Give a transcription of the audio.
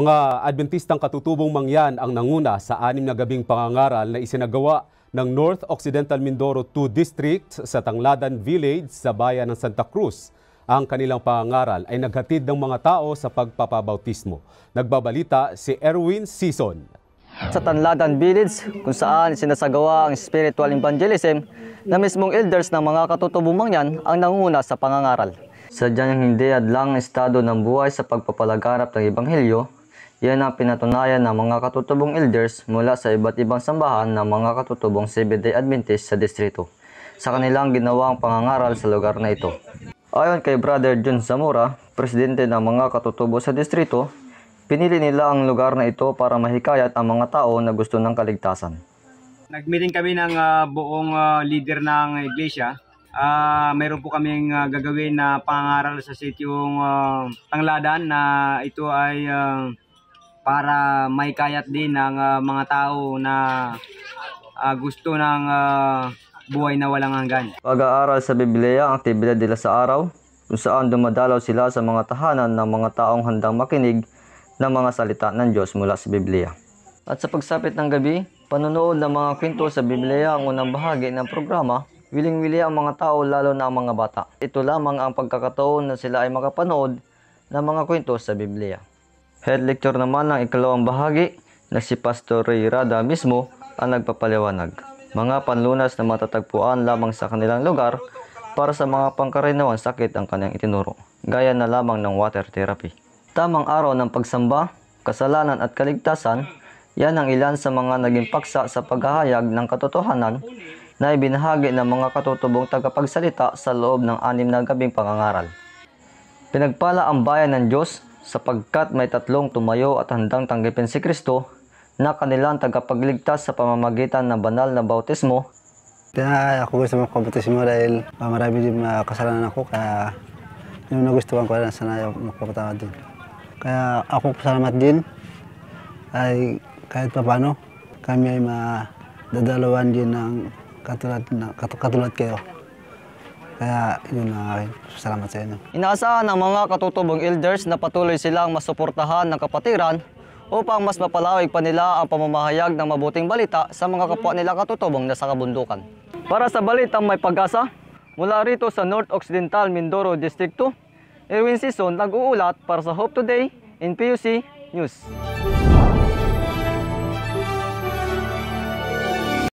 Mga Adventistang katutubong mangyan ang nanguna sa anim na gabing pangangaral na isinagawa ng North Occidental Mindoro 2 District sa Tangladan Village sa bayan ng Santa Cruz. Ang kanilang pangangaral ay naghatid ng mga tao sa pagpapabautismo. Nagbabalita si Erwin Season. Sa Tanladan Village, kung saan sinasagawa ang spiritual evangelism na mismong elders ng mga katutubong mangyan ang nanguna sa pangangaral. Sadyang hindi adlang estado ng buhay sa pagpapalaganap ng Ebanghelyo yan ang pinatunayan ng mga katutubong elders mula sa iba't ibang sambahan ng mga katutubong Seventh-day Adventist sa distrito sa kanilang ginawang pangangaral sa lugar na ito. Ayon kay Brother John Zamora, presidente ng mga katutubo sa distrito, pinili nila ang lugar na ito para mahikayat ang mga tao na gusto ng kaligtasan. Nag-meeting kami ng uh, buong uh, leader ng iglesia. Uh, mayroon po kaming uh, gagawin na pangaral sa sityong uh, Tangladan na ito ay uh, para may kayat din ng uh, mga tao na uh, gusto ng uh, buhay na walang hanggan. Pag-aaral sa Biblia ang aktibidad nila sa araw kung saan dumadalaw sila sa mga tahanan ng mga taong handang makinig ng mga salita ng Diyos mula sa Biblia. At sa pagsapit ng gabi, panunood ng mga kwento sa Biblia ang unang bahagi ng programa willing-willing ang mga tao lalo na ang mga bata. Ito lamang ang pagkakataon na sila ay makapanood ng mga kwento sa Biblia. Head lecture naman ng ikalawang bahagi na si Pastor Ray Rada mismo ang nagpapaliwanag. Mga panlunas na matatagpuan lamang sa kanilang lugar para sa mga pangkaraniwang sakit ang kanyang itinuro, gaya na lamang ng water therapy. Tamang araw ng pagsamba, kasalanan at kaligtasan, yan ang ilan sa mga naging paksa sa paghahayag ng katotohanan na ibinahagi ng mga katutubong tagapagsalita sa loob ng anim na gabing pangangaral. Pinagpala ang bayan ng Diyos sapagkat may tatlong tumayo at handang tanggapin si Kristo na kanilang tagapagligtas sa pamamagitan ng banal na bautismo. Kaya ako gusto mong kabatismo dahil uh, marami din uh, kasalanan ako kaya yung nagustuhan ko na sana magpapatawad din. Kaya ako salamat din ay kahit papano kami ay madadalawan din ng katulad, na, katulad kayo. Kaya yun ang akin. Salamat sa inyo. Inaasahan ng mga katutubong elders na patuloy silang masuportahan ng kapatiran upang mas mapalawig pa nila ang pamamahayag ng mabuting balita sa mga kapwa nila katutubong nasa kabundukan. Para sa balitang may pag-asa, mula rito sa North Occidental Mindoro District 2, Erwin Sison nag-uulat para sa Hope Today in PUC News.